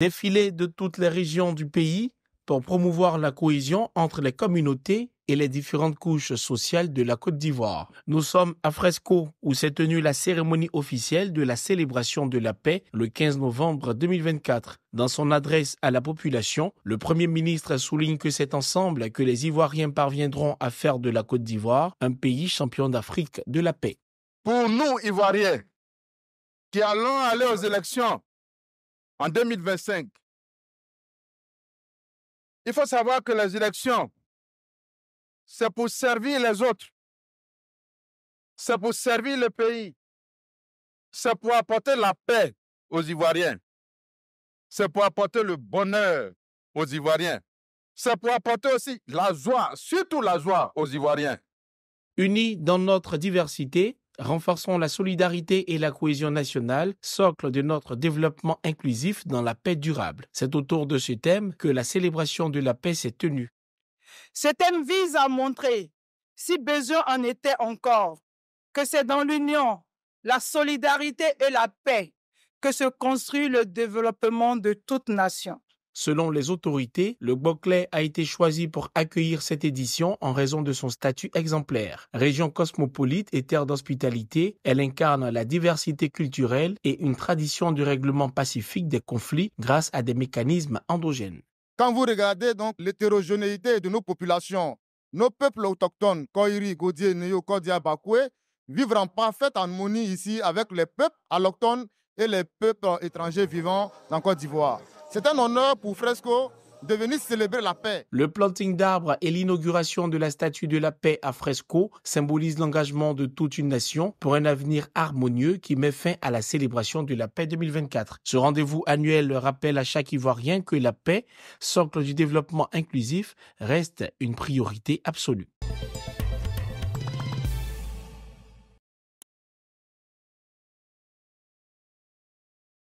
Défilé de toutes les régions du pays pour promouvoir la cohésion entre les communautés et les différentes couches sociales de la Côte d'Ivoire. Nous sommes à Fresco, où s'est tenue la cérémonie officielle de la célébration de la paix le 15 novembre 2024. Dans son adresse à la population, le Premier ministre souligne que c'est ensemble que les Ivoiriens parviendront à faire de la Côte d'Ivoire un pays champion d'Afrique de la paix. Pour nous, Ivoiriens, qui allons aller aux élections en 2025. Il faut savoir que les élections, c'est pour servir les autres. C'est pour servir le pays. C'est pour apporter la paix aux Ivoiriens. C'est pour apporter le bonheur aux Ivoiriens. C'est pour apporter aussi la joie, surtout la joie aux Ivoiriens. Unis dans notre diversité, renforçons la solidarité et la cohésion nationale, socle de notre développement inclusif dans la paix durable. C'est autour de ce thème que la célébration de la paix s'est tenue. Ce thème vise à montrer, si besoin en était encore, que c'est dans l'union, la solidarité et la paix que se construit le développement de toute nation. Selon les autorités, le Boclet a été choisi pour accueillir cette édition en raison de son statut exemplaire. Région cosmopolite et terre d'hospitalité, elle incarne la diversité culturelle et une tradition du règlement pacifique des conflits grâce à des mécanismes endogènes. Quand vous regardez donc l'hétérogénéité de nos populations, nos peuples autochtones, Koiri, Godier, Neo, Kodia, Bakwe, vivent en parfaite harmonie ici avec les peuples allochtones et les peuples étrangers vivant en Côte d'Ivoire. C'est un honneur pour Fresco de venir célébrer la paix. Le planting d'arbres et l'inauguration de la statue de la paix à Fresco symbolisent l'engagement de toute une nation pour un avenir harmonieux qui met fin à la célébration de la paix 2024. Ce rendez-vous annuel rappelle à chaque Ivoirien que la paix, socle du développement inclusif, reste une priorité absolue.